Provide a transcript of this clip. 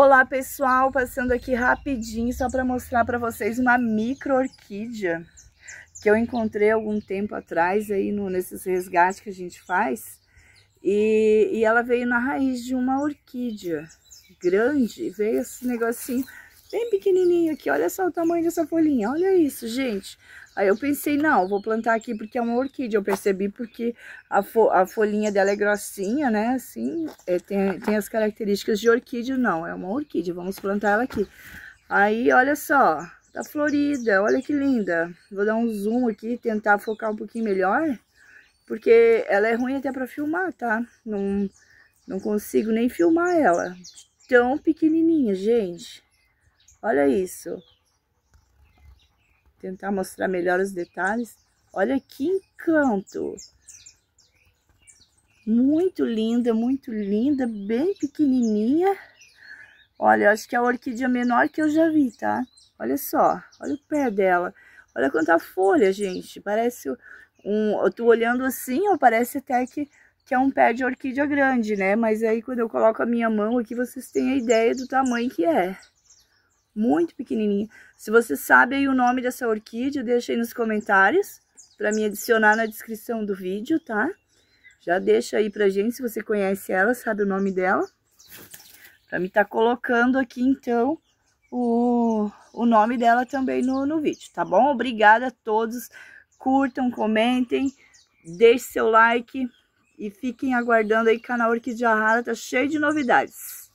Olá pessoal, passando aqui rapidinho só para mostrar para vocês uma micro orquídea que eu encontrei algum tempo atrás aí no, nesses resgates que a gente faz e, e ela veio na raiz de uma orquídea grande, veio esse negocinho bem pequenininho aqui. Olha só o tamanho dessa folhinha, olha isso, gente. Aí eu pensei, não, vou plantar aqui porque é uma orquídea. Eu percebi porque a, fo a folhinha dela é grossinha, né? Assim, é, tem, tem as características de orquídea. Não, é uma orquídea, vamos plantar ela aqui. Aí, olha só, tá florida, olha que linda. Vou dar um zoom aqui, tentar focar um pouquinho melhor. Porque ela é ruim até pra filmar, tá? Não, não consigo nem filmar ela. Tão pequenininha, gente. Olha isso. Vou tentar mostrar melhor os detalhes. Olha que encanto. Muito linda, muito linda, bem pequenininha. Olha, acho que é a orquídea menor que eu já vi, tá? Olha só, olha o pé dela. Olha quanta folha, gente. Parece um... Eu tô olhando assim, ó, parece até que, que é um pé de orquídea grande, né? Mas aí quando eu coloco a minha mão aqui, vocês têm a ideia do tamanho que é muito pequenininha. Se você sabe aí o nome dessa orquídea, deixa aí nos comentários para me adicionar na descrição do vídeo, tá? Já deixa aí pra gente se você conhece ela, sabe o nome dela. Pra me estar tá colocando aqui, então, o, o nome dela também no, no vídeo, tá bom? Obrigada a todos. Curtam, comentem, deixe seu like e fiquem aguardando aí canal Orquídea Rara, tá cheio de novidades.